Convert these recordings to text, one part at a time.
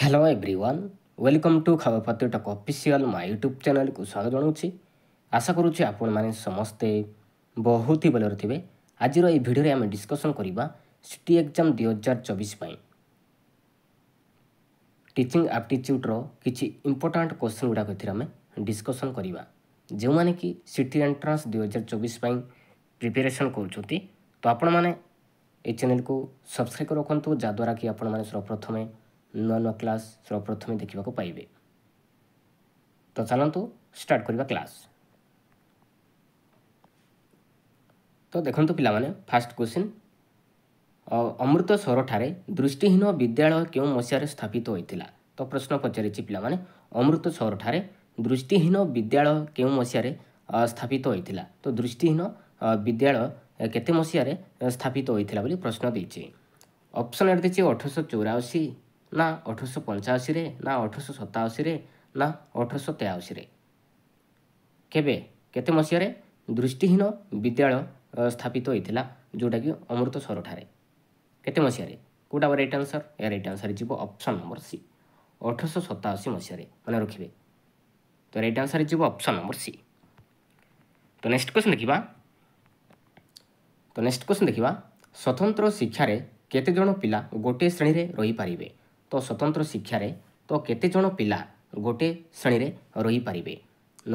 hello everyone welcome to ଖାବପାତ୍ରଟକ official ମୋ YouTube ଚ୍ୟାନେଲ୍କୁ ସ୍ୱାଗତ ଜଣାଉଛି ଆଶା କରୁଛି ଆପଣମାନେ ସମସ୍ତେ ବହୁତ ହି ଭଲରେ ଥିବେ ଆଜିର ଏହି ଭିଡ଼ିଓରେ ଆମେ ଡିସ୍କସନ୍ କରିବା ସିଟି ଏକ୍ଜାମ୍ ଦୁଇ ହଜାର ଚବିଶ ପାଇଁ ଟିଚିଂ ଆପ୍ଟିଚ୍ୟୁଡ଼୍ର କିଛି ଇମ୍ପୋର୍ଟାଣ୍ଟ କୋଶ୍ଚିନ୍ ଗୁଡ଼ାକ ଏଥିରେ ଆମେ ଡିସ୍କସନ୍ କରିବା ଯେଉଁମାନେ କି ସିଟି ଏଣ୍ଟ୍ରାନ୍ସ ଦୁଇ ହଜାର ଚବିଶ ପାଇଁ ପ୍ରିପେରେସନ୍ କରୁଛନ୍ତି ତ ଆପଣମାନେ ଏ ଚ୍ୟାନେଲ୍କୁ ସବସ୍କ୍ରାଇବ୍ ରଖନ୍ତୁ ଯାହାଦ୍ୱାରା କି ଆପଣମାନେ ସର୍ବପ୍ରଥମେ ନୂଆ ନୂଆ କ୍ଲାସ୍ ସର୍ବପ୍ରଥମେ ଦେଖିବାକୁ ପାଇବେ ତ ଚାଲନ୍ତୁ ଷ୍ଟାର୍ଟ କରିବା କ୍ଲାସ୍ ତ ଦେଖନ୍ତୁ ପିଲାମାନେ ଫାଷ୍ଟ କ୍ୱେଶ୍ଚିନ୍ ଅମୃତସରଠାରେ ଦୃଷ୍ଟିହୀନ ବିଦ୍ୟାଳୟ କେଉଁ ମସିହାରେ ସ୍ଥାପିତ ହୋଇଥିଲା ତ ପ୍ରଶ୍ନ ପଚାରିଛି ପିଲାମାନେ ଅମୃତସରଠାରେ ଦୃଷ୍ଟିହୀନ ବିଦ୍ୟାଳୟ କେଉଁ ମସିହାରେ ସ୍ଥାପିତ ହୋଇଥିଲା ତ ଦୃଷ୍ଟିହୀନ ବିଦ୍ୟାଳୟ କେତେ ମସିହାରେ ସ୍ଥାପିତ ହୋଇଥିଲା ବୋଲି ପ୍ରଶ୍ନ ଦେଇଛି ଅପସନ୍ ଏଠି ଦେଇଛି ଅଠରଶହ ଚଉରାଅଶୀ ନା ଅଠରଶହ ପଞ୍ଚାଅଶୀରେ ନା ଅଠରଶହ ସତାଅଶୀରେ ନା ଅଠରଶହ ତେୟାଅଶୀରେ କେବେ କେତେ ମସିହାରେ ଦୃଷ୍ଟିହୀନ ବିଦ୍ୟାଳୟ ସ୍ଥାପିତ ହୋଇଥିଲା ଯେଉଁଟାକି ଅମୃତସରଠାରେ କେତେ ମସିହାରେ କେଉଁଟା ରାଇଟ୍ ଆନ୍ସର୍ ଏହା ରାଇଟ୍ ଆନ୍ସର୍ ହେଇଯିବ ଅପସନ୍ ନମ୍ବର ସି ଅଠରଶହ ସତାଅଶୀ ମସିହାରେ ମନେ ରଖିବେ ତ ରାଇଟ୍ ଆନ୍ସର୍ ହେଇଯିବ ଅପସନ୍ ନମ୍ବର ସି ତ ନେକ୍ସଟ କ୍ୱେଶ୍ଚନ୍ ଦେଖିବା ତ ନେକ୍ସଟ କ୍ୱେଶ୍ଚନ୍ ଦେଖିବା ସ୍ୱତନ୍ତ୍ର ଶିକ୍ଷାରେ କେତେ ଜଣ ପିଲା ଗୋଟିଏ ଶ୍ରେଣୀରେ ରହିପାରିବେ ତ ସ୍ୱତନ୍ତ୍ର ଶିକ୍ଷାରେ ତ କେତେ ଜଣ ପିଲା ଗୋଟିଏ ଶ୍ରେଣୀରେ ରହିପାରିବେ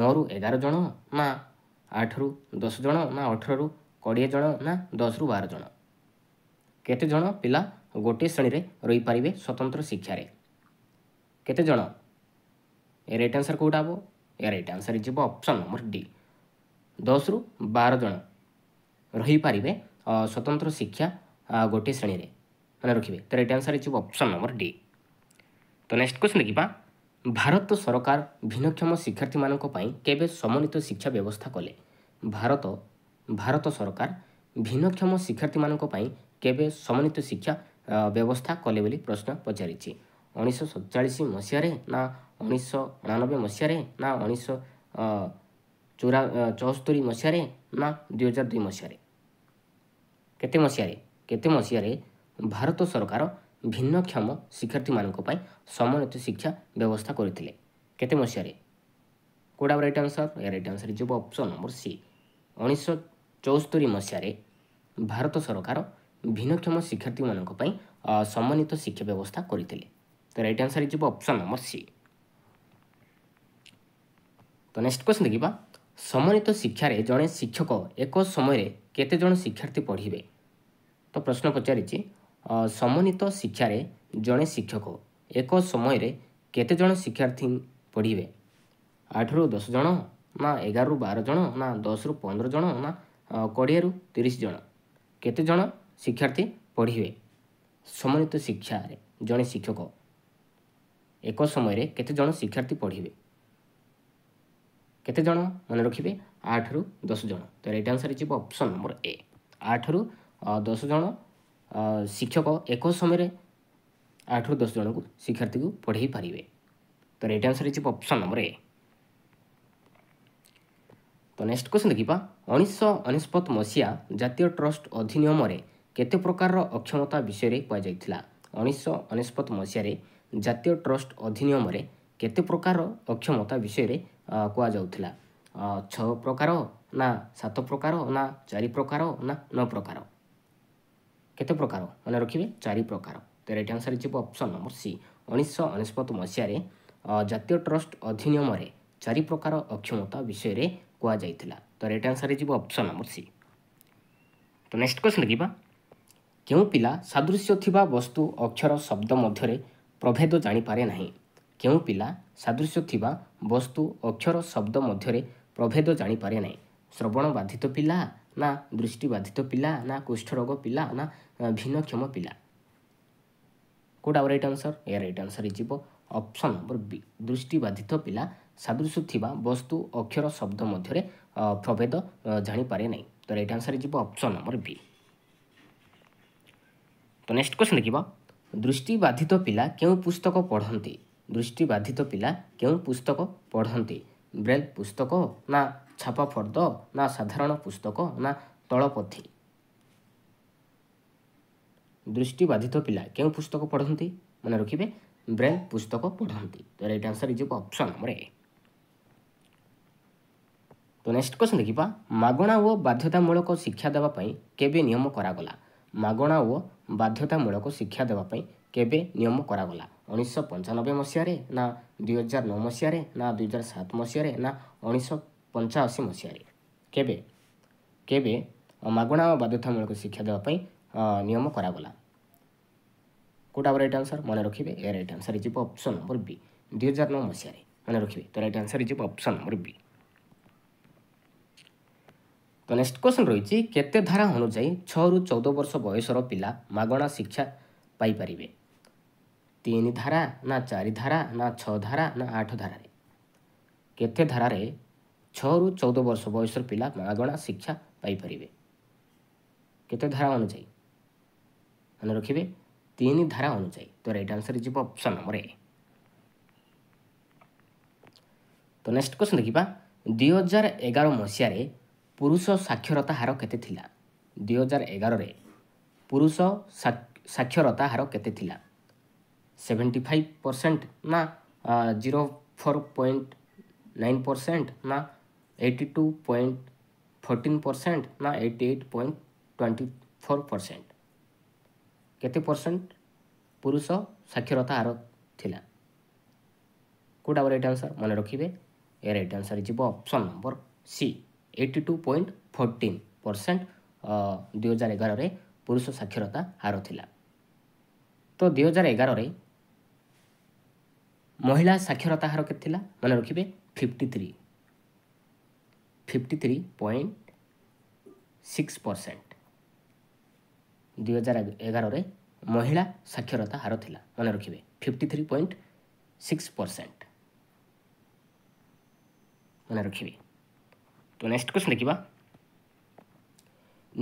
ନଅରୁ ଏଗାର ଜଣ ନା ଆଠରୁ ଦଶ ଜଣ ନା ଅଠରରୁ କୋଡ଼ିଏ ଜଣ ନା ଦଶରୁ ବାର ଜଣ କେତେ ଜଣ ପିଲା ଗୋଟିଏ ଶ୍ରେଣୀରେ ରହିପାରିବେ ସ୍ୱତନ୍ତ୍ର ଶିକ୍ଷାରେ କେତେ ଜଣ ଏ ରାଇଟ୍ ଆନ୍ସର୍ କେଉଁଟା ହେବ ଏ ରାଇଟ୍ ଆନ୍ସର୍ ଯିବ ଅପସନ୍ ନମ୍ବର ଡି ଦଶରୁ ବାର ଜଣ ରହିପାରିବେ ସ୍ୱତନ୍ତ୍ର ଶିକ୍ଷା ଗୋଟିଏ ଶ୍ରେଣୀରେ ମାନେ ରଖିବେ ତ ରାଇଟ୍ ଆନ୍ସର୍ ଯିବ ଅପସନ୍ ନମ୍ବର ଡି ତ ନେକ୍ସଟ କ୍ୱେଶ୍ଚନ୍ ଦେଖିବା ଭାରତ ସରକାର ଭିନ୍ନକ୍ଷମ ଶିକ୍ଷାର୍ଥୀମାନଙ୍କ ପାଇଁ କେବେ ସମନ୍ୱିତ ଶିକ୍ଷା ବ୍ୟବସ୍ଥା କଲେ ଭାରତ ଭାରତ ସରକାର ଭିନ୍ନକ୍ଷମ ଶିକ୍ଷାର୍ଥୀମାନଙ୍କ ପାଇଁ କେବେ ସମନ୍ୱିତ ଶିକ୍ଷା ବ୍ୟବସ୍ଥା କଲେ ବୋଲି ପ୍ରଶ୍ନ ପଚାରିଛି ଉଣେଇଶହ ସତଚାଳିଶ ମସିହାରେ ନା ଉଣେଇଶହ ଅଣାନବେ ମସିହାରେ ନା ଉଣେଇଶହ ଚଉରା ଚଉସ୍ତରି ମସିହାରେ ନା ଦୁଇ ହଜାର ଦୁଇ ମସିହାରେ କେତେ ମସିହାରେ କେତେ ମସିହାରେ ଭାରତ ସରକାର ଭିନ୍ନକ୍ଷମ ଶିକ୍ଷାର୍ଥୀମାନଙ୍କ ପାଇଁ ସମନ୍ୱିତ ଶିକ୍ଷା ବ୍ୟବସ୍ଥା କରିଥିଲେ କେତେ ମସିହାରେ କେଉଁଟା ରାଇଟ୍ ଆନ୍ସର୍ ଏ ରାଇଟ୍ ଆନ୍ସର୍ ଯିବ ଅପସନ୍ ନମ୍ବର ସି ଉଣେଇଶହ ଚଉସ୍ତରୀ ମସିହାରେ ଭାରତ ସରକାର ଭିନ୍ନକ୍ଷମ ଶିକ୍ଷାର୍ଥୀମାନଙ୍କ ପାଇଁ ସମନ୍ୱିତ ଶିକ୍ଷା ବ୍ୟବସ୍ଥା କରିଥିଲେ ତ ରାଇଟ୍ ଆନ୍ସର୍ ଯିବ ଅପସନ୍ ନମ୍ବର ସି ତ ନେକ୍ସଟ କ୍ୱେଶ୍ଚନ୍ ଦେଖିବା ସମନ୍ୱିତ ଶିକ୍ଷାରେ ଜଣେ ଶିକ୍ଷକ ଏକ ସମୟରେ କେତେ ଜଣ ଶିକ୍ଷାର୍ଥୀ ପଢ଼ିବେ ତ ପ୍ରଶ୍ନ ପଚାରିଛି ସମନ୍ୱିତ ଶିକ୍ଷାରେ ଜଣେ ଶିକ୍ଷକ ଏକ ସମୟରେ କେତେଜଣ ଶିକ୍ଷାର୍ଥୀ ପଢ଼ିବେ ଆଠରୁ ଦଶ ଜଣ ନା ଏଗାରରୁ ବାର ଜଣ ନା ଦଶରୁ ପନ୍ଦର ଜଣ ନା କୋଡ଼ିଏରୁ ତିରିଶ ଜଣ କେତେଜଣ ଶିକ୍ଷାର୍ଥୀ ପଢ଼ିବେ ସମନ୍ୱିତ ଶିକ୍ଷାରେ ଜଣେ ଶିକ୍ଷକ ଏକ ସମୟରେ କେତେଜଣ ଶିକ୍ଷାର୍ଥୀ ପଢ଼ିବେ କେତେଜଣ ମନେ ରଖିବେ ଆଠରୁ ଦଶ ଜଣ ତ ରାଇଟ୍ ଆନ୍ସର ହେଇଯିବ ଅପସନ୍ ନମ୍ବର ଏ ଆଠରୁ ଦଶ ଜଣ ଶିକ୍ଷକ ଏକ ସମୟରେ ଆଠରୁ ଦଶ ଜଣଙ୍କୁ ଶିକ୍ଷାର୍ଥୀକୁ ପଢ଼େଇ ପାରିବେ ତ ରାଇଟ୍ ଆନ୍ସର ହେଇଯିବ ଅପସନ୍ ନମ୍ବର ଏ ତ ନେକ୍ସଟ କ୍ୱେଶ୍ଚନ୍ ଦେଖିବା ଉଣେଇଶହ ଅନେଶ୍ୱତ ମସିହା ଜାତୀୟ ଟ୍ରଷ୍ଟ ଅଧିନିୟମରେ କେତେ ପ୍ରକାରର ଅକ୍ଷମତା ବିଷୟରେ କୁହାଯାଇଥିଲା ଉଣେଇଶହ ଅନେଶ୍ୱତ ମସିହାରେ ଜାତୀୟ ଟ୍ରଷ୍ଟ ଅଧିନିୟମରେ କେତେ ପ୍ରକାରର ଅକ୍ଷମତା ବିଷୟରେ କୁହାଯାଉଥିଲା ଛଅ ପ୍ରକାର ନା ସାତ ପ୍ରକାର ନା ଚାରି ପ୍ରକାର ନା ନଅ ପ୍ରକାର କେତେ ପ୍ରକାର ମାନେ ରଖିବେ ଚାରି ପ୍ରକାର ତ ରାଇଟ୍ ଆନ୍ସର୍ ହେଇଯିବ ଅପସନ୍ ନମ୍ବର ସି ଉଣେଇଶହ ଅନେଶ୍ୱତ ମସିହାରେ ଜାତୀୟ ଟ୍ରଷ୍ଟ ଅଧିନିୟମରେ ଚାରି ପ୍ରକାର ଅକ୍ଷମତା ବିଷୟରେ କୁହାଯାଇଥିଲା ତ ରାଇଟ୍ ଆନ୍ସର୍ ହେଇଯିବ ଅପସନ୍ ନମ୍ବର ସି ତ ନେକ୍ସଟ କ୍ୱେଶ୍ଚନ୍ ଦେଖିବା କେଉଁ ପିଲା ସାଦୃଶ୍ୟ ଥିବା ବସ୍ତୁ ଅକ୍ଷର ଶବ୍ଦ ମଧ୍ୟରେ ପ୍ରଭେଦ ଜାଣିପାରେ ନାହିଁ କେଉଁ ପିଲା ସାଦୃଶ୍ୟ ଥିବା ବସ୍ତୁ ଅକ୍ଷର ଶବ୍ଦ ମଧ୍ୟରେ ପ୍ରଭେଦ ଜାଣିପାରେ ନାହିଁ ଶ୍ରବଣ ବାଧିତ ପିଲା ନା ଦୃଷ୍ଟି ବାଧିତ ପିଲା ନା କୁଷ୍ଠରୋଗ ପିଲା ନା ଭିନ୍ନକ୍ଷମ ପିଲା କେଉଁଟା ରାଇଟ୍ ଆନ୍ସର୍ ଏହା ରାଇଟ୍ ଆନ୍ସର୍ ହେଇଯିବ ଅପସନ୍ ନମ୍ବର ବି ଦୃଷ୍ଟିବାଧିତ ପିଲା ସାଦୃଶ୍ୟ ଥିବା ବସ୍ତୁ ଅକ୍ଷର ଶବ୍ଦ ମଧ୍ୟରେ ପ୍ରଭେଦ ଜାଣିପାରେ ନାହିଁ ତ ରାଇଟ୍ ଆନ୍ସର୍ ହେଇଯିବ ଅପସନ୍ ନମ୍ବର ବି ତ ନେକ୍ସଟ କ୍ୱେଶ୍ଚନ୍ ଦେଖିବା ଦୃଷ୍ଟିବାଧିତ ପିଲା କେଉଁ ପୁସ୍ତକ ପଢ଼ନ୍ତି ଦୃଷ୍ଟିବାଧିତ ପିଲା କେଉଁ ପୁସ୍ତକ ପଢ଼ନ୍ତି ବ୍ରେଲ୍ ପୁସ୍ତକ ନା ଛାପା ଫର୍ଦ୍ଦ ନା ସାଧାରଣ ପୁସ୍ତକ ନା ତଳପଥୀ ଦୃଷ୍ଟିବାଧିତ ପିଲା କେଉଁ ପୁସ୍ତକ ପଢ଼ନ୍ତି ମନେ ରଖିବେ ବ୍ରେନ୍ ପୁସ୍ତକ ପଢ଼ନ୍ତି ତ right answer is option number A ତ ନେକ୍ସଟ କ୍ୱେଶ୍ଚନ୍ ଦେଖିବା ମାଗଣା ଓ ବାଧ୍ୟତାମୂଳକ ଶିକ୍ଷା ଦେବା ପାଇଁ କେବେ ନିୟମ କରାଗଲା ମାଗଣା ଓ ବାଧ୍ୟତାମୂଳକ ଶିକ୍ଷା ଦେବା ପାଇଁ କେବେ ନିୟମ କରାଗଲା ଉଣେଇଶହ ପଞ୍ଚାନବେ ମସିହାରେ ନା ଦୁଇହଜାର ନଅ ମସିହାରେ ନା ଦୁଇହଜାର ସାତ ମସିହାରେ ନା ଉଣେଇଶହ ପଞ୍ଚାଅଶୀ ମସିହାରେ କେବେ କେବେ ମାଗଣା ଓ ବାଧ୍ୟତାମୂଳକ ଶିକ୍ଷା ଦେବା ପାଇଁ ନିୟମ କରାଗଲା କେଉଁଟା ରାଇଟ୍ ଆନ୍ସର୍ ମନେ ରଖିବେ ଏ ରାଇଟ୍ ଆନ୍ସର୍ ହେଇଯିବ ଅପ୍ସନ୍ ନମ୍ବର ବି ଦୁଇ ହଜାର ନଅ ମସିହାରେ ମନେ ରଖିବେ ତ ରାଇଟ୍ ଆନ୍ସର୍ ହେଇଯିବ ଅପ୍ସନ୍ ନମ୍ବର ବି ତ ନେକ୍ସଟ କ୍ୱେଶ୍ଚନ୍ ରହିଛି କେତେ ଧାରା ଅନୁଯାୟୀ ଛଅରୁ ଚଉଦ ବର୍ଷ ବୟସର ପିଲା ମାଗଣା ଶିକ୍ଷା ପାଇପାରିବେ ତିନି ଧାରା ନା ଚାରି ଧାରା ନା ଛଅ ଧାରା ନା ଆଠ ଧାରାରେ କେତେ ଧାରାରେ ଛଅରୁ ଚଉଦ ବର୍ଷ ବୟସର ପିଲା ମାଗଣା ଶିକ୍ଷା ପାଇପାରିବେ କେତେ ଧାରା ଅନୁଯାୟୀ ମନେ ରଖିବେ ତିନି ଧାରା ଅନୁଯାୟୀ ତ ରାଇଟ୍ ଆନ୍ସର୍ ହେଇଯିବ ଅପ୍ସନ୍ ନମ୍ବର ଏ ତ ନେକ୍ସଟ କ୍ୱେଶ୍ଚନ୍ ଦେଖିବା ଦୁଇ ହଜାର ଏଗାର ମସିହାରେ ପୁରୁଷ ସାକ୍ଷରତା ହାର କେତେ ଥିଲା ଦୁଇ ହଜାର ଏଗାରରେ ପୁରୁଷ ସାକ୍ଷରତା ହାର କେତେ ଥିଲା ସେଭେଣ୍ଟି ଫାଇଭ୍ ପରସେଣ୍ଟ ନା zero four point nine percent ନା eighty two point fourteen percent ନା eighty eight point twenty four percent କେତେ ପରସେଣ୍ଟ ପୁରୁଷ ସାକ୍ଷରତା ହାର ଥିଲା କେଉଁଟା ରାଇଟ୍ ଆନ୍ସର୍ ମନେ ରଖିବେ ଏ ରାଇଟ୍ ଆନ୍ସର୍ ଯିବ option number C eighty two point fourteen percent ଦୁଇହଜାର ଏଗାରରେ ପୁରୁଷ ସାକ୍ଷରତା ହାର ଥିଲା ତ ଦୁଇହଜାର ଏଗାରରେ ମହିଳା ସାକ୍ଷରତା ହାର କେତେ ଥିଲା ମନେ ରଖିବେ fifty three fifty three point six percent ଦୁଇହଜାର ଏଗାରରେ ମହିଳା ସାକ୍ଷରତା ହାର ଥିଲା ମନେ ରଖିବେ fifty three point six percent ମନେ ରଖିବେ ତ ନେକ୍ସଟ କ୍ୱେଶ୍ଚନ୍ ଦେଖିବା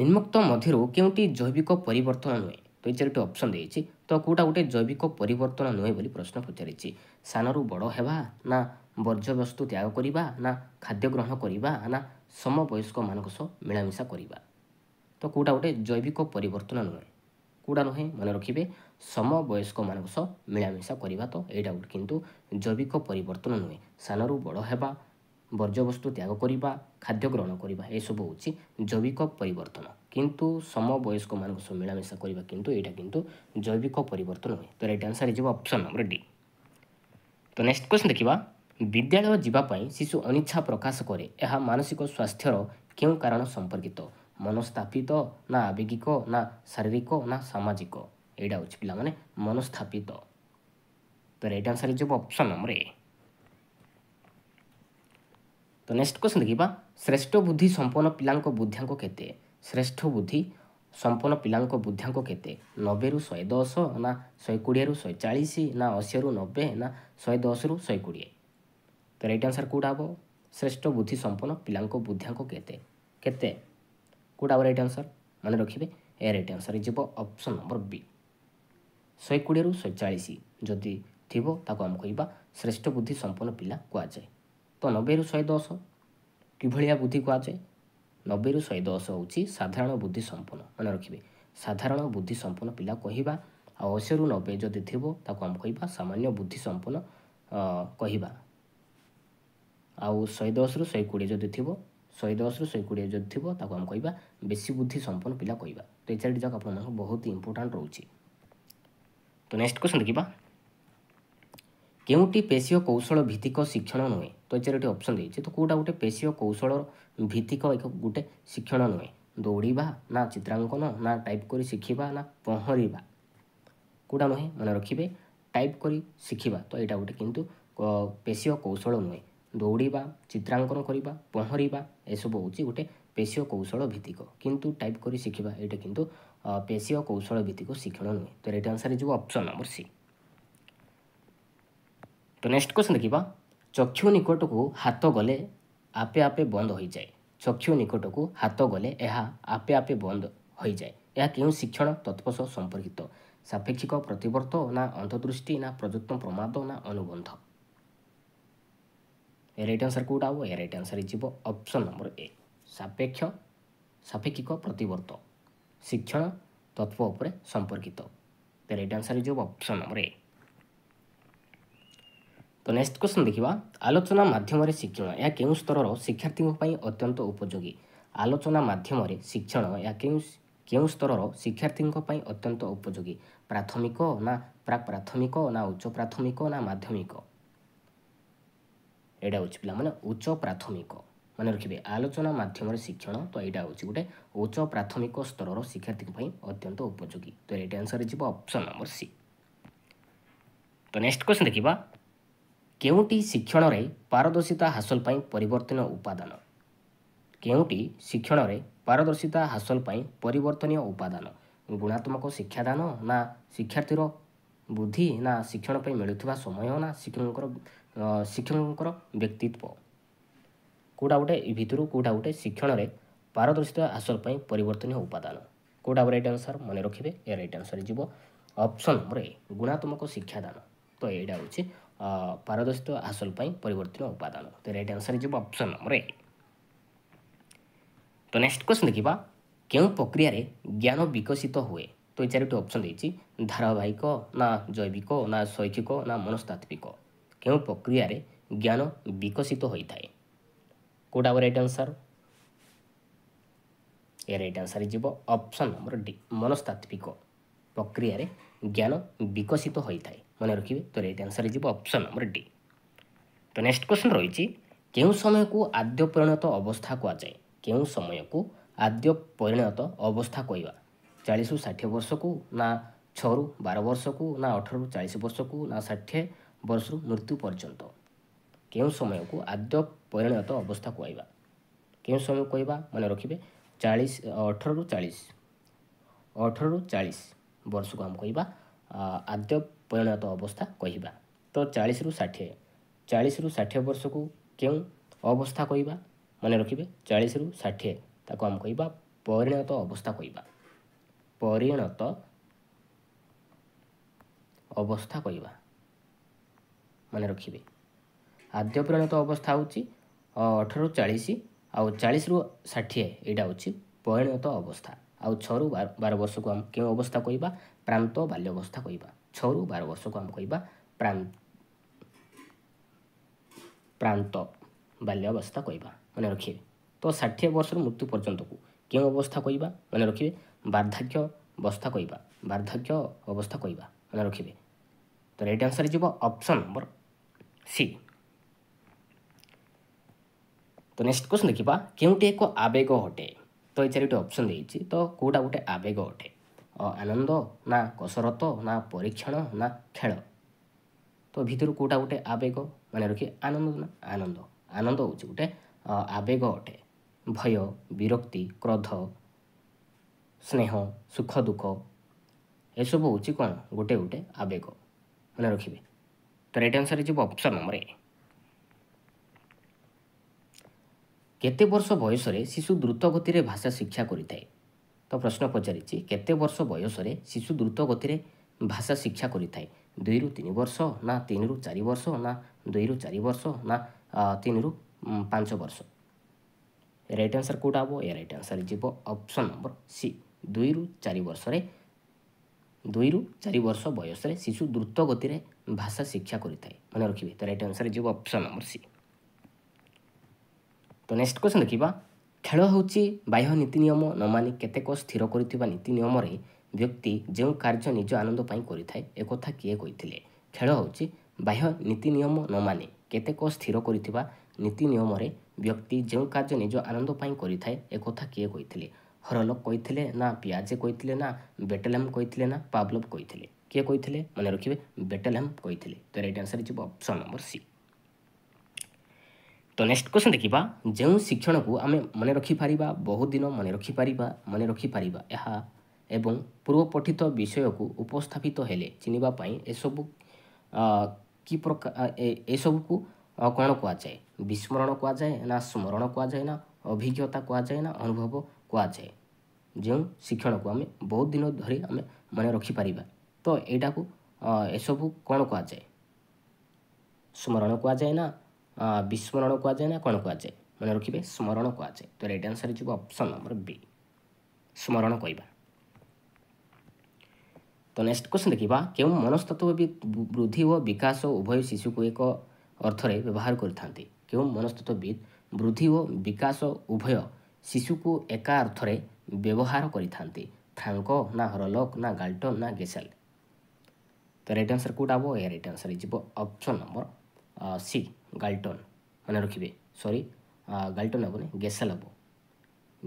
ନିମ୍ନକ୍ତ ମଧ୍ୟରୁ କେଉଁଠି ଜୈବିକ ପରିବର୍ତ୍ତନ ନୁହେଁ ତ ଏଇ ଚାରିଟି ଅପସନ୍ ଦେଇଛି ତ କେଉଁଟା ଗୋଟେ ଜୈବିକ ପରିବର୍ତ୍ତନ ନୁହେଁ ବୋଲି ପ୍ରଶ୍ନ ପଚାରିଛି ସାନରୁ ବଡ଼ ହେବା ନା ବର୍ଜ୍ୟବସ୍ତୁ ତ୍ୟାଗ କରିବା ନା ଖାଦ୍ୟ ଗ୍ରହଣ କରିବା ନା ସମବୟସ୍କମାନଙ୍କ ସହ ମିଳାମିଶା କରିବା ତ କେଉଁଟା ଗୋଟେ ଜୈବିକ ପରିବର୍ତ୍ତନ ନୁହେଁ କେଉଁଟା ନୁହେଁ ମନେ ରଖିବେ ସମବୟସ୍କମାନଙ୍କ ସହ ମିଳାମିଶା କରିବା ତ ଏଇଟା ଗୋଟେ କିନ୍ତୁ ଜୈବିକ ପରିବର୍ତ୍ତନ ନୁହେଁ ସାନରୁ ବଡ଼ ହେବା ବର୍ଜ୍ୟବସ୍ତୁ ତ୍ୟାଗ କରିବା ଖାଦ୍ୟ ଗ୍ରହଣ କରିବା ଏସବୁ ହେଉଛି ଜୈବିକ ପରିବର୍ତ୍ତନ କିନ୍ତୁ ସମବୟସ୍କମାନଙ୍କ ସହ ମିଳାମିଶା କରିବା କିନ୍ତୁ ଏଇଟା କିନ୍ତୁ ଜୈବିକ ପରିବର୍ତ୍ତନ ନୁହେଁ ତ ରାଇଟ୍ ଆନ୍ସର ହେଇଯିବ ଅପସନ୍ ନମ୍ବର ଡି ତ ନେକ୍ସଟ କ୍ୱେଶ୍ଚନ୍ ଦେଖିବା ବିଦ୍ୟାଳୟ ଯିବା ପାଇଁ ଶିଶୁ ଅନିଚ୍ଛା ପ୍ରକାଶ କରେ ଏହା ମାନସିକ ସ୍ୱାସ୍ଥ୍ୟର କେଉଁ କାରଣ ସମ୍ପର୍କିତ ମନସ୍ଥାପିତ ନା ଆବେଗିକ ନା ଶାରୀରିକ ନା ସାମାଜିକ ଏଇଟା ହେଉଛି ପିଲାମାନେ ମନସ୍ଥାପିତ ତ ରାଇଟ୍ ଆନ୍ସର ହେଇଯିବ ଅପସନ୍ ନମ୍ବର ଏ ତ ନେକ୍ସଟ କ୍ୱେଶ୍ଚନ୍ ଦେଖିବା ଶ୍ରେଷ୍ଠ ବୁଦ୍ଧି ସମ୍ପନ୍ନ ପିଲାଙ୍କ ବୁଦ୍ଧିଆଙ୍କ କେତେ ଶ୍ରେଷ୍ଠ ବୁଦ୍ଧି ସମ୍ପନ୍ନ ପିଲାଙ୍କ ବୁଦ୍ଧିଆଙ୍କ କେତେ ନବେରୁ ଶହେ ଦଶ ନା ଶହେ କୋଡ଼ିଏରୁ ଶହେ ଚାଳିଶ ନା ଅଶୀରୁ ନବେ ନା ଶହେ ଦଶରୁ ଶହେ କୋଡ଼ିଏ ତ ରାଇଟ୍ ଆନ୍ସର କେଉଁଟା ହେବ ଶ୍ରେଷ୍ଠ ବୁଦ୍ଧି ସମ୍ପନ୍ନ ପିଲାଙ୍କ ବୁଦ୍ଧିଆଙ୍କ କେତେ କେତେ କେଉଁଟା ହେବ ରାଇଟ୍ ଆନ୍ସର୍ ମନେ ରଖିବେ ଏ ରାଇଟ୍ ଆନ୍ସର୍ ହେଇଯିବ ଅପସନ୍ ନମ୍ବର ବି ଶହେ କୋଡ଼ିଏରୁ ଶହେ ଚାଳିଶ ଯଦି ଥିବ ତାକୁ ଆମେ କହିବା ଶ୍ରେଷ୍ଠ ବୁଦ୍ଧି ସମ୍ପନ୍ନ ପିଲା କୁହାଯାଏ ତ ନବେରୁ ଶହେ ଦଶ କିଭଳିଆ ବୁଦ୍ଧି କୁହାଯାଏ ନବେରୁ ଶହେ ଦଶ ହେଉଛି ସାଧାରଣ ବୁଦ୍ଧି ସମ୍ପନ୍ନ ମନେ ରଖିବେ ସାଧାରଣ ବୁଦ୍ଧି ସମ୍ପନ୍ନ ପିଲା କହିବା ଆଉ ଅଶୀରୁ ନବେ ଯଦି ଥିବ ତାକୁ ଆମେ କହିବା ସାମାନ୍ୟ ବୁଦ୍ଧି ସମ୍ପନ୍ନ କହିବା ଆଉ ଶହେ ଦଶରୁ ଶହେ କୋଡ଼ିଏ ଯଦି ଥିବ ଶହେ ଦଶରୁ ଶହେ କୋଡ଼ିଏ ଯଦି ଥିବ ତାକୁ ଆମେ କହିବା ବେଶୀ ବୁଦ୍ଧି ସମ୍ପନ୍ନ ପିଲା କହିବା ତ ଏ ଚାରିଟି ଯାକ ଆପଣମାନଙ୍କୁ ବହୁତ ଇମ୍ପୋର୍ଟାଣ୍ଟ ରହୁଛି ତ ନେକ୍ସଟ କ୍ୱେଶ୍ଚନ୍ ଦେଖିବା କେଉଁଟି ପେଶୀୟ କୌଶଳ ଭିତ୍ତିକ ଶିକ୍ଷଣ ନୁହେଁ ତ ଏ ଚାରିଟି ଅପସନ୍ ଦେଇଛି ତ କେଉଁଟା ଗୋଟେ ପେଶୀୟ କୌଶଳ ଭିତ୍ତିକ ଏକ ଗୋଟେ ଶିକ୍ଷଣ ନୁହେଁ ଦୌଡ଼ିବା ନା ଚିତ୍ରାଙ୍କନ ନା ଟାଇପ୍ କରି ଶିଖିବା ନା ପହଁରିବା କେଉଁଟା ନୁହେଁ ମନେ ରଖିବେ ଟାଇପ୍ କରି ଶିଖିବା ତ ଏଇଟା ଗୋଟେ କିନ୍ତୁ ପେଶୀୟ କୌଶଳ ନୁହେଁ ଦୌଡ଼ିବା ଚିତ୍ରାଙ୍କନ କରିବା ପହଁରିବା ଏସବୁ ହେଉଛି ଗୋଟେ ପେଶୀୟ କୌଶଳ ଭିତ୍ତିକ କିନ୍ତୁ ଟାଇପ୍ କରି ଶିଖିବା ଏଇଟା କିନ୍ତୁ ପେଶୀୟ କୌଶଳ ଭିତ୍ତିକ ଶିକ୍ଷଣ ନୁହେଁ ତ ରେଟ୍ ଆନ୍ସର ହେଇଯିବ ଅପ୍ସନ୍ ନମ୍ବର ସି ତ ନେକ୍ସଟ କ୍ୱେଶ୍ଚନ୍ ଦେଖିବା ଚକ୍ଷୁ ନିକଟକୁ ହାତ ଗଲେ ଆପେ ଆପେ ବନ୍ଦ ହୋଇଯାଏ ଚକ୍ଷୁ ନିକଟକୁ ହାତ ଗଲେ ଏହା ଆପେ ଆପେ ବନ୍ଦ ହୋଇଯାଏ ଏହା କେଉଁ ଶିକ୍ଷଣ ତତ୍ପ ସହ ସମ୍ପର୍କିତ ସାପେକ୍ଷିକ ପ୍ରତିବର୍ତ୍ତ ନା ଅନ୍ଧଦୃଷ୍ଟି ନା ପ୍ରଯୁକ୍ତ ପ୍ରମାଦ ନା ଅନୁବନ୍ଧ ରାଇଟ୍ ଆନ୍ସର୍ କେଉଁଟା ହବ ଏ ରାଇଟ୍ ଆନ୍ସର୍ ହେଇଯିବ ଅପସନ୍ ନମ୍ବର ଏ ସାପେକ୍ଷ ସାପେକ୍ଷିକ ପ୍ରତିବର୍ତ୍ତ ଶିକ୍ଷଣ ତତ୍ଵ ଉପରେ ସମ୍ପର୍କିତ ରାଇଟ୍ ଆନ୍ସର୍ ହେଇଯିବ ଅପସନ୍ ନମ୍ବର ଏ ତ ନେକ୍ସଟ କ୍ୱେଶ୍ଚନ୍ ଦେଖିବା ଆଲୋଚନା ମାଧ୍ୟମରେ ଶିକ୍ଷଣ ଏହା କେଉଁ ସ୍ତରର ଶିକ୍ଷାର୍ଥୀଙ୍କ ପାଇଁ ଅତ୍ୟନ୍ତ ଉପଯୋଗୀ ଆଲୋଚନା ମାଧ୍ୟମରେ ଶିକ୍ଷଣ ଏହା କେଉଁ କେଉଁ ସ୍ତରର ଶିକ୍ଷାର୍ଥୀଙ୍କ ପାଇଁ ଅତ୍ୟନ୍ତ ଉପଯୋଗୀ ପ୍ରାଥମିକ ନା ପ୍ରାକ୍ ପ୍ରାଥମିକ ନା ଉଚ୍ଚ ପ୍ରାଥମିକ ନା ମାଧ୍ୟମିକ ଏଇଟା ହେଉଛି ପିଲାମାନେ ଉଚ୍ଚ ପ୍ରାଥମିକ ମାନେ ରଖିବେ ଆଲୋଚନା ମାଧ୍ୟମରେ ଶିକ୍ଷଣ ତ ଏଇଟା ହେଉଛି ଗୋଟେ ଉଚ୍ଚ ପ୍ରାଥମିକ ସ୍ତରର ଶିକ୍ଷାର୍ଥୀଙ୍କ ପାଇଁ ଅତ୍ୟନ୍ତ ଉପଯୋଗୀ ତ ରେଟ୍ ଆନ୍ସର୍ ହେଇଯିବ ଅପସନ୍ ନମ୍ବର ସି ତ ନେକ୍ସଟ କ୍ୱେଶ୍ଚନ୍ ଦେଖିବା କେଉଁଟି ଶିକ୍ଷଣରେ ପାରଦର୍ଶିତା ହାସଲ ପାଇଁ ପରିବର୍ତ୍ତନ ଉପାଦାନ କେଉଁଟି ଶିକ୍ଷଣରେ ପାରଦର୍ଶିତା ହାସଲ ପାଇଁ ପରିବର୍ତ୍ତନୀୟ ଉପାଦାନ ଗୁଣାତ୍ମକ ଶିକ୍ଷାଦାନ ନା ଶିକ୍ଷାର୍ଥୀର ବୁଦ୍ଧି ନା ଶିକ୍ଷଣ ପାଇଁ ମିଳୁଥିବା ସମୟ ନା ଶିକ୍ଷକଙ୍କର ଶିକ୍ଷକଙ୍କର ବ୍ୟକ୍ତିତ୍ୱ କେଉଁଟା ଗୋଟେ ଏ ଭିତରୁ କେଉଁଟା ଗୋଟେ ଶିକ୍ଷଣରେ ପାରଦର୍ଶିତା ହାସଲ ପାଇଁ ପରିବର୍ତ୍ତନୀୟ ଉପାଦାନ କେଉଁଟା ରାଇଟ୍ ଆନ୍ସର ମନେ ରଖିବେ ଏ ରାଇଟ୍ ଆନ୍ସର ଯିବ ଅପସନ୍ ନମ୍ବର ଏ ଗୁଣାତ୍ମକ ଶିକ୍ଷାଦାନ ତ ଏଇଟା ହେଉଛି ପାରଦର୍ଶିତା ହାସଲ ପାଇଁ ପରିବର୍ତ୍ତନ ଉପାଦାନ ତ ରାଇଟ୍ ଆନ୍ସର ଯିବ ଅପସନ୍ ନମ୍ବର ଏ ତ ନେକ୍ସଟ କ୍ୱେଶ୍ଚନ୍ ଦେଖିବା କେଉଁ ପ୍ରକ୍ରିୟାରେ ଜ୍ଞାନ ବିକଶିତ ହୁଏ ତ ଏ ଚାରିଟି ଅପସନ୍ ଦେଇଛି ଧାରାବାହିକ ନା ଜୈବିକ ନା ଶୈକ୍ଷିକ ନା ମନସ୍ତାତ୍ଵିକ କେଉଁ ପ୍ରକ୍ରିୟାରେ ଜ୍ଞାନ ବିକଶିତ ହୋଇଥାଏ କେଉଁଟା ରାଇଟ୍ ଆନ୍ସର୍ ଏ ରାଇଟ୍ ଆନ୍ସର୍ ହେଇଯିବ ଅପସନ୍ ନମ୍ବର ଡି ମନସ୍ତାତ୍ଵିକ ପ୍ରକ୍ରିୟାରେ ଜ୍ଞାନ ବିକଶିତ ହୋଇଥାଏ ମନେ ରଖିବେ ତ ରାଇଟ୍ ଆନ୍ସର୍ ହେଇଯିବ ଅପସନ୍ ନମ୍ବର ଡି ତ ନେକ୍ସଟ କ୍ୱେଶ୍ଚନ୍ ରହିଛି କେଉଁ ସମୟକୁ ଆଦ୍ୟ ପରିଣତ ଅବସ୍ଥା କୁହାଯାଏ କେଉଁ ସମୟକୁ ଆଦ୍ୟ ପରିଣତ ଅବସ୍ଥା କହିବା ଚାଳିଶରୁ ଷାଠିଏ ବର୍ଷକୁ ନା ଛଅରୁ ବାର ବର୍ଷକୁ ନା ଅଠରରୁ ଚାଳିଶ ବର୍ଷକୁ ନା ଷାଠିଏ ବର୍ଷରୁ ମୃତ୍ୟୁ ପର୍ଯ୍ୟନ୍ତ କେଉଁ ସମୟକୁ ଆଦ୍ୟ ପରିଣତ ଅବସ୍ଥା କୁହାଇବା କେଉଁ ସମୟ କହିବା ମନେ ରଖିବେ ଚାଳିଶ ଅଠରରୁ ଚାଳିଶ ଅଠରରୁ ଚାଳିଶ ବର୍ଷକୁ ଆମେ କହିବା ଆଦ୍ୟ ପରିଣତ ଅବସ୍ଥା କହିବା ତ ଚାଳିଶରୁ ଷାଠିଏ ଚାଳିଶରୁ ଷାଠିଏ ବର୍ଷକୁ କେଉଁ ଅବସ୍ଥା କହିବା ମନେ ରଖିବେ ଚାଳିଶରୁ ଷାଠିଏ ତାକୁ ଆମେ କହିବା ପରିଣତ ଅବସ୍ଥା କହିବା ପରିଣତ ଅବସ୍ଥା କହିବା ମନେ ରଖିବେ ଆଦ୍ୟପ୍ରାଣିତ ଅବସ୍ଥା ହେଉଛି ଅଠରରୁ ଚାଳିଶ ଆଉ ଚାଳିଶରୁ ଷାଠିଏ ଏଇଟା ହେଉଛି ପରିଣତ ଅବସ୍ଥା ଆଉ ଛଅରୁ ବାର ବାର ବର୍ଷକୁ ଆମେ କେଉଁ ଅବସ୍ଥା କହିବା ପ୍ରାନ୍ତ ବାଲ୍ୟବସ୍ଥା କହିବା ଛଅରୁ ବାର ବର୍ଷକୁ ଆମେ କହିବା ପ୍ରା ପ୍ରାନ୍ତ ବାଲ୍ୟବସ୍ଥା କହିବା ମନେ ରଖିବେ ତ ଷାଠିଏ ବର୍ଷରୁ ମୃତ୍ୟୁ ପର୍ଯ୍ୟନ୍ତକୁ କେଉଁ ଅବସ୍ଥା କହିବା ମନେ ରଖିବେ ବାର୍ଦ୍ଧକ୍ୟ ଅବସ୍ଥା କହିବା ବାର୍ଦ୍ଧକ୍ୟ ଅବସ୍ଥା କହିବା ମନେ ରଖିବେ ତ ରାଇଟ୍ ଆନ୍ସର୍ ହେଇଯିବ ଅପସନ୍ ନମ୍ବର୍ ସି ତ ନେକ୍ସଟ କ୍ୱେଶ୍ଚନ୍ ଦେଖିବା କେଉଁଟି ଏକ ଆବେଗ ଅଟେ ତ ଏ ଚାରିଟି ଅପସନ୍ ଦେଇଛି ତ କେଉଁଟା ଗୋଟେ ଆବେଗ ଅଟେ ଆନନ୍ଦ ନା କସରତ ନା ପରୀକ୍ଷଣ ନା ଖେଳ ତ ଭିତରୁ କେଉଁଟା ଗୋଟେ ଆବେଗ ମାନେ ରଖି ଆନନ୍ଦ ନା ଆନନ୍ଦ ଆନନ୍ଦ ହେଉଛି ଗୋଟେ ଆବେଗ ଅଟେ ଭୟ ବିରକ୍ତି କ୍ରୋଧ ସ୍ନେହ ସୁଖ ଦୁଃଖ ଏସବୁ ହେଉଛି କ'ଣ ଗୋଟେ ଗୋଟେ ଆବେଗ ମାନେ ରଖିବେ ତ ରାଇଟ୍ ଆନ୍ସର୍ ହେଇଯିବ ଅପସନ୍ ନମ୍ବର ଏ କେତେ ବର୍ଷ ବୟସରେ ଶିଶୁ ଦ୍ରୁତଗତିରେ ଭାଷା ଶିକ୍ଷା କରିଥାଏ ତ ପ୍ରଶ୍ନ ପଚାରିଛି କେତେ ବର୍ଷ ବୟସରେ ଶିଶୁ ଦ୍ରୁତଗତିରେ ଭାଷା ଶିକ୍ଷା କରିଥାଏ ଦୁଇରୁ ତିନି ବର୍ଷ ନା ତିନିରୁ ଚାରି ବର୍ଷ ନା ଦୁଇରୁ ଚାରି ବର୍ଷ ନା ତିନିରୁ ପାଞ୍ଚ ବର୍ଷ ରାଇଟ୍ ଆନ୍ସର୍ କେଉଁଟା ହେବ ଏ ରାଇଟ୍ ଆନ୍ସର୍ ହେଇଯିବ ଅପସନ୍ ନମ୍ବର ସି ଦୁଇରୁ ଚାରି ବର୍ଷରେ ଦୁଇରୁ ଚାରି ବର୍ଷ ବୟସରେ ଶିଶୁ ଦ୍ରୁତ ଗତିରେ ଭାଷା ଶିକ୍ଷା କରିଥାଏ ମନେ ରଖିବେ ତ ରାଇଟ୍ ଅନୁସାରେ ଯିବ ଅପସନ୍ ନମ୍ବର ସି ତ ନେକ୍ସଟ କ୍ୱେଶ୍ଚନ୍ ଦେଖିବା ଖେଳ ହେଉଛି ବାହ୍ୟ ନୀତି ନିୟମ ନ ମାନି କେତେକ ସ୍ଥିର କରିଥିବା ନୀତି ନିୟମରେ ବ୍ୟକ୍ତି ଯେଉଁ କାର୍ଯ୍ୟ ନିଜ ଆନନ୍ଦ ପାଇଁ କରିଥାଏ ଏକଥା କିଏ କହିଥିଲେ ଖେଳ ହେଉଛି ବାହ୍ୟ ନୀତି ନିୟମ ନ ମାନି କେତେକ ସ୍ଥିର କରିଥିବା ନୀତି ନିୟମରେ ବ୍ୟକ୍ତି ଯେଉଁ କାର୍ଯ୍ୟ ନିଜ ଆନନ୍ଦ ପାଇଁ କରିଥାଏ ଏକଥା କିଏ କହିଥିଲେ ହରଲକ୍ କହିଥିଲେ ନା ପିଆଜେ କହିଥିଲେ ନା ବେଟେଲମ୍ କହିଥିଲେ ନା ପାବ୍ଲୋଭ୍ କହିଥିଲେ କିଏ କହିଥିଲେ ମନେ ରଖିବେ ବେଟେଲମ୍ କହିଥିଲେ ତ ରାଇଟ୍ ଆନ୍ସର୍ ଯିବ ଅପସନ୍ ନମ୍ବର ସି ତ ନେକ୍ସଟ କ୍ୱେଶ୍ଚନ୍ ଦେଖିବା ଯେଉଁ ଶିକ୍ଷଣକୁ ଆମେ ମନେ ରଖିପାରିବା ବହୁ ଦିନ ମନେ ରଖିପାରିବା ମନେ ରଖିପାରିବା ଏହା ଏବଂ ପୂର୍ବପଠିତ ବିଷୟକୁ ଉପସ୍ଥାପିତ ହେଲେ ଚିହ୍ନିବା ପାଇଁ ଏସବୁ କି ପ୍ରକାର ଏସବୁକୁ କ'ଣ କୁହାଯାଏ ବିସ୍ମରଣ କୁହାଯାଏ ନା ସ୍ମରଣ କୁହାଯାଏ ନା ଅଭିଜ୍ଞତା କୁହାଯାଏ ନା ଅନୁଭବ କୁହାଯାଏ ଯେଉଁ ଶିକ୍ଷଣକୁ ଆମେ ବହୁତ ଦିନ ଧରି ଆମେ ମନେ ରଖିପାରିବା ତ ଏଇଟାକୁ ଏସବୁ କ'ଣ କୁହାଯାଏ ସ୍ମରଣ କୁହାଯାଏ ନା ବିସ୍ମରଣ କୁହାଯାଏ ନା କ'ଣ କୁହାଯାଏ ମନେ ରଖିବେ ସ୍ମରଣ କୁହାଯାଏ ତ ରେଡ଼ ଆନ୍ସର୍ ହେଇଯିବ ଅପସନ୍ ନମ୍ବର ବି ସ୍ମରଣ କହିବା ତ ନେକ୍ସଟ କ୍ୱେଶ୍ଚନ୍ ଦେଖିବା କେଉଁ ମନସ୍ତତ୍ଵ ବୃଦ୍ଧି ଓ ବିକାଶ ଉଭୟ ଶିଶୁକୁ ଏକ ଅର୍ଥରେ ବ୍ୟବହାର କରିଥାନ୍ତି କେଉଁ ମନସ୍ତତ୍ଵବିତ୍ ବୃଦ୍ଧି ଓ ବିକାଶ ଉଭୟ ଶିଶୁକୁ ଏକା ଅର୍ଥରେ ବ୍ୟବହାର କରିଥାନ୍ତି ଥାଙ୍କ ନା ହରଲକ୍ ନା ଗାଲଟନ୍ ନା ଗେସେଲ୍ ତ ରାଇଟ୍ ଆନ୍ସର କେଉଁଟା ହେବ ଏ ରାଇଟ୍ ଆନ୍ସର ହେଇଯିବ ଅପସନ୍ ନମ୍ବର ସି ଗାଲଟନ୍ ମନେ ରଖିବେ ସରି ଗାଲଟନ୍ ହେବନି ଗେସେଲ୍ ହେବ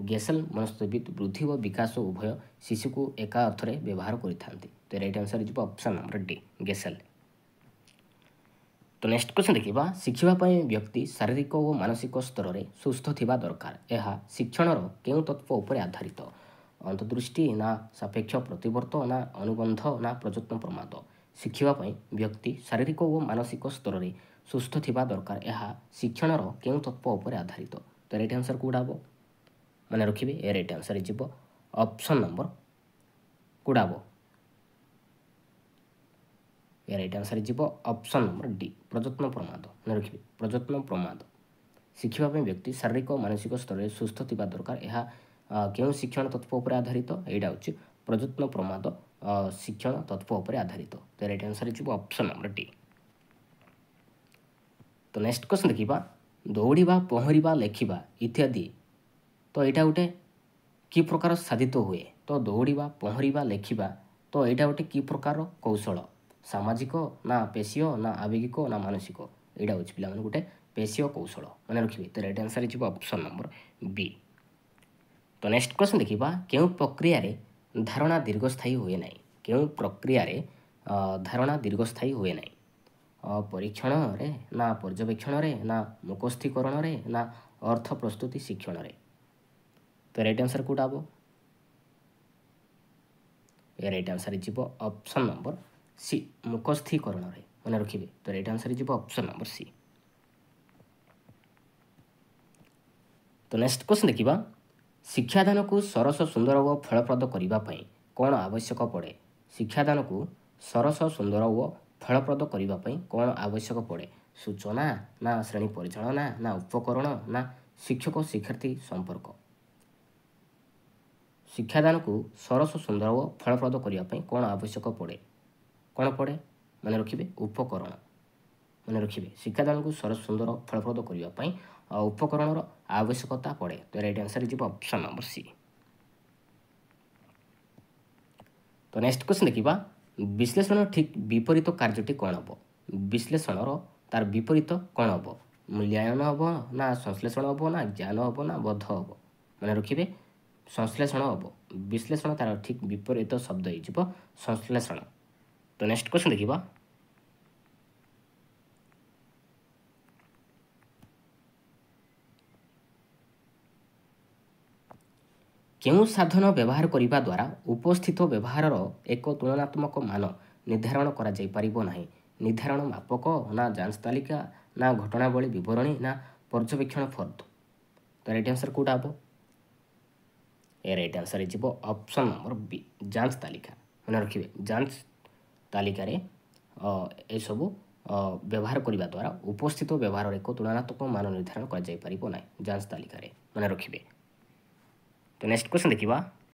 ଗେସେଲ୍ ମନସ୍ତବିତ୍ ବୃଦ୍ଧି ଓ ବିକାଶ ଉଭୟ ଶିଶୁକୁ ଏକା ଅର୍ଥରେ ବ୍ୟବହାର କରିଥାନ୍ତି ତ ରାଇଟ୍ ଆନ୍ସର ହେଇଯିବ ଅପସନ୍ ନମ୍ବର ଡି ଗେସେଲ୍ ନେକ୍ସଟ କ୍ୱେଶ୍ଚନ୍ ଦେଖିବା ଶିଖିବା ପାଇଁ ବ୍ୟକ୍ତି ଶାରୀରିକ ଓ ମାନସିକ ସ୍ତରରେ ସୁସ୍ଥ ଥିବା ଦରକାର ଏହା ଶିକ୍ଷଣର କେଉଁ ତତ୍ଵ ଉପରେ ଆଧାରିତ ଅନ୍ତଦୃଷ୍ଟି ନା ସାପେକ୍ଷ ପ୍ରତିବର୍ତ୍ତ ନା ଅନୁବନ୍ଧ ନା ପ୍ରଯତ୍ନ ପ୍ରମାଦ ଶିଖିବା ପାଇଁ ବ୍ୟକ୍ତି ଶାରୀରିକ ଓ ମାନସିକ ସ୍ତରରେ ସୁସ୍ଥ ଥିବା ଦରକାର ଏହା ଶିକ୍ଷଣର କେଉଁ ତତ୍ଵ ଉପରେ ଆଧାରିତ ତ ରେଟ୍ ଆନ୍ସର୍ କେଉଁଟା ହବ ମାନେ ରଖିବେ ଏ ରେଟ୍ ଆନ୍ସର୍ ହେଇଯିବ ଅପସନ୍ ନମ୍ବର କେଉଁଟା ହବ ଏ ରାଇଟ୍ ଆନ୍ସର୍ ଯିବ ଅପସନ୍ ନମ୍ବର ଡି ପ୍ରଯତ୍ନ ପ୍ରମାଦ ମନେ ରଖିବେ ପ୍ରଯତ୍ନ ପ୍ରମାଦ ଶିଖିବା ପାଇଁ ବ୍ୟକ୍ତି ଶାରୀରିକ ମାନସିକ ସ୍ତରରେ ସୁସ୍ଥ ଥିବା ଦରକାର ଏହା କେଉଁ ଶିକ୍ଷଣ ତତ୍ଵ ଉପରେ ଆଧାରିତ ଏଇଟା ହେଉଛି ପ୍ରଯତ୍ନ ପ୍ରମାଦ ଶିକ୍ଷଣ ତତ୍ଵ ଉପରେ ଆଧାରିତ ତ ରାଇଟ୍ ଆନ୍ସର ହେଇଯିବ ଅପସନ୍ ନମ୍ବର ଡି ତ ନେକ୍ସଟ କ୍ୱେଶ୍ଚନ୍ ଦେଖିବା ଦୌଡ଼ିବା ପହଁରିବା ଲେଖିବା ଇତ୍ୟାଦି ତ ଏଇଟା ଗୋଟେ କି ପ୍ରକାର ସାଧିତ ହୁଏ ତ ଦୌଡ଼ିବା ପହଁରିବା ଲେଖିବା ତ ଏଇଟା ଗୋଟେ କି ପ୍ରକାର କୌଶଳ ସାମାଜିକ ନା ପେଶୀୟ ନା ଆବେଗିକ ନା ମାନସିକ ଏଇଟା ହେଉଛି ପିଲାମାନେ ଗୋଟେ ପେଶୀୟ କୌଶଳ ମାନେ ରଖିବେ ତ ରାଇଟ୍ ଆନ୍ସର୍ ହେଇଯିବ ଅପସନ୍ ନମ୍ବର ବି ତ ନେକ୍ସଟ କ୍ୱେଶ୍ଚନ୍ ଦେଖିବା କେଉଁ ପ୍ରକ୍ରିୟାରେ ଧାରଣା ଦୀର୍ଘସ୍ଥାୟୀ ହୁଏ ନାହିଁ କେଉଁ ପ୍ରକ୍ରିୟାରେ ଧାରଣା ଦୀର୍ଘସ୍ଥାୟୀ ହୁଏ ନାହିଁ ପରୀକ୍ଷଣରେ ନା ପର୍ଯ୍ୟବେକ୍ଷଣରେ ନା ମୁକସ୍ଥିକରଣରେ ନା ଅର୍ଥ ପ୍ରସ୍ତୁତି ଶିକ୍ଷଣରେ ତ ରାଇଟ୍ ଆନ୍ସର୍ କେଉଁଟା ହେବ ରାଇଟ୍ ଆନ୍ସର୍ ହେଇଯିବ ଅପସନ୍ ନମ୍ବର ସି ମୁକସ୍ଥିକରଣରେ ମନେ ରଖିବେ ତ ରାଇଟ୍ ଆନ୍ସର୍ ହେଇଯିବ ଅପସନ୍ ନମ୍ବର ସି ତ ନେକ୍ସଟ କ୍ୱେଶ୍ଚନ୍ ଦେଖିବା ଶିକ୍ଷାଦାନକୁ ସରସ ସୁନ୍ଦର ଓ ଫଳପ୍ରଦ କରିବା ପାଇଁ କ'ଣ ଆବଶ୍ୟକ ପଡ଼େ ଶିକ୍ଷାଦାନକୁ ସରସ ସୁନ୍ଦର ଓ ଫଳପ୍ରଦ କରିବା ପାଇଁ କ'ଣ ଆବଶ୍ୟକ ପଡ଼େ ସୂଚନା ନା ଶ୍ରେଣୀ ପରିଚାଳନା ନା ଉପକରଣ ନା ଶିକ୍ଷକ ଶିକ୍ଷାର୍ଥୀ ସମ୍ପର୍କ ଶିକ୍ଷାଦାନକୁ ସରସ ସୁନ୍ଦର ଓ ଫଳପ୍ରଦ କରିବା ପାଇଁ କ'ଣ ଆବଶ୍ୟକ ପଡ଼େ କ'ଣ ପଡ଼େ ମନେ ରଖିବେ ଉପକରଣ ମନେ ରଖିବେ ଶିକ୍ଷାଦାନକୁ ସରସ ସୁନ୍ଦର ଫଳପ୍ରଦ କରିବା ପାଇଁ ଉପକରଣର ଆବଶ୍ୟକତା ପଡ଼େ ତ ରାଇଟ୍ ଆନ୍ସର ହେଇଯିବ ଅପସନ୍ ନମ୍ବର ସି ତ ନେକ୍ସଟ କ୍ୱେଶ୍ଚନ୍ ଦେଖିବା ବିଶ୍ଳେଷଣ ଠିକ୍ ବିପରୀତ କାର୍ଯ୍ୟଟି କ'ଣ ହେବ ବିଶ୍ଳେଷଣର ତା'ର ବିପରୀତ କ'ଣ ହେବ ମୂଲ୍ୟାୟନ ହେବ ନା ସଂଶ୍ଳେଷଣ ହେବ ନା ଜ୍ଞାନ ହେବ ନା ବଦ୍ଧ ହେବ ମନେ ରଖିବେ ସଂଶ୍ଳେଷଣ ହେବ ବିଶ୍ଳେଷଣ ତା'ର ଠିକ୍ ବିପରୀତ ଶବ୍ଦ ହେଇଯିବ ସଂଶ୍ଳେଷଣ ତ ନେକ୍ସଟ କ୍ୱେଶ୍ଚନ୍ ଦେଖିବା କେଉଁ ସାଧନ ବ୍ୟବହାର କରିବା ଦ୍ୱାରା ଉପସ୍ଥିତ ବ୍ୟବହାରର ଏକ ତୁଳନାତ୍ମକ ମାନ ନିର୍ଦ୍ଧାରଣ କରାଯାଇପାରିବ ନାହିଁ ନିର୍ଦ୍ଧାରଣ ମାପକ ନା ଯାଞ୍ଚ ତାଲିକା ନା ଘଟଣାବଳୀ ବିବରଣୀ ନା ପର୍ଯ୍ୟବେକ୍ଷଣ ଫର୍ଦ୍ଦ ତ ରାଇଟ୍ ଆନ୍ସର୍ କେଉଁଟା ହେବ ଏ ରାଇଟ୍ ଆନ୍ସର୍ ହେଇଯିବ ଅପସନ୍ ନମ୍ବର ବି ଯାଞ୍ଚ ତାଲିକା ମନେ ରଖିବେ ତାଲିକାରେ ଏସବୁ ବ୍ୟବହାର କରିବା ଦ୍ୱାରା ଉପସ୍ଥିତ ବ୍ୟବହାରର ଏକ ତୁଳନାତ୍ମକ ମାନ ନିର୍ଦ୍ଧାରଣ କରାଯାଇପାରିବ ନାହିଁ ଯାଞ୍ଚ ତାଲିକାରେ ମନେ ରଖିବେ ତ ନେକ୍ସଟ କ୍ୱେଶ୍ଚନ୍ ଦେଖିବା